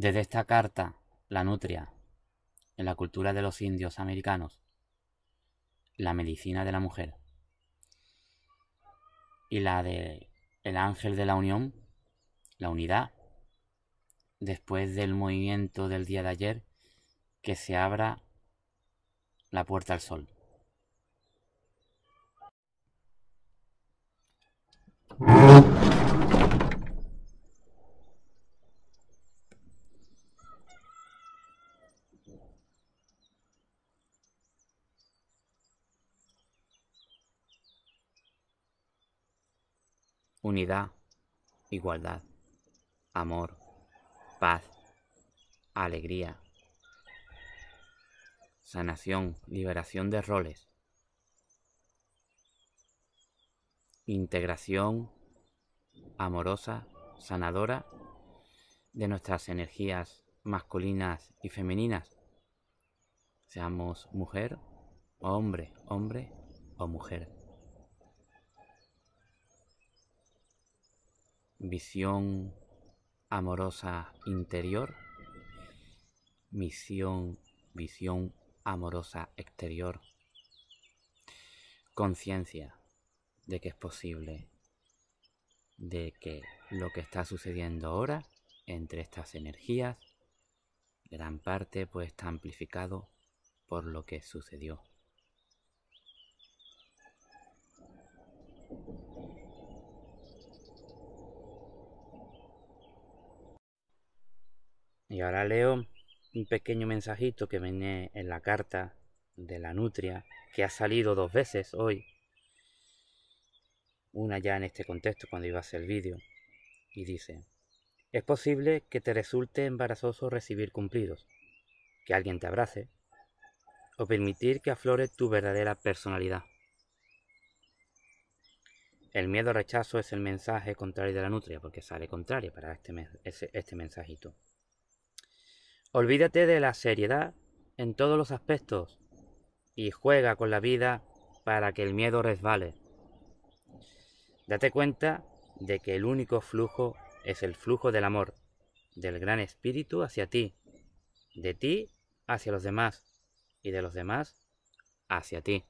Desde esta carta, la nutria, en la cultura de los indios americanos, la medicina de la mujer y la de el ángel de la unión, la unidad, después del movimiento del día de ayer, que se abra la puerta al sol. Unidad, igualdad, amor, paz, alegría, sanación, liberación de roles, integración amorosa, sanadora de nuestras energías masculinas y femeninas, seamos mujer o hombre, hombre o mujer. visión amorosa interior, misión, visión amorosa exterior, conciencia de que es posible, de que lo que está sucediendo ahora entre estas energías, gran parte pues está amplificado por lo que sucedió Y ahora leo un pequeño mensajito que viene en la carta de la nutria, que ha salido dos veces hoy. Una ya en este contexto cuando iba a hacer el vídeo. Y dice, es posible que te resulte embarazoso recibir cumplidos, que alguien te abrace, o permitir que aflore tu verdadera personalidad. El miedo al rechazo es el mensaje contrario de la nutria, porque sale contrario para este, este mensajito. Olvídate de la seriedad en todos los aspectos y juega con la vida para que el miedo resbale. Date cuenta de que el único flujo es el flujo del amor, del gran espíritu hacia ti, de ti hacia los demás y de los demás hacia ti.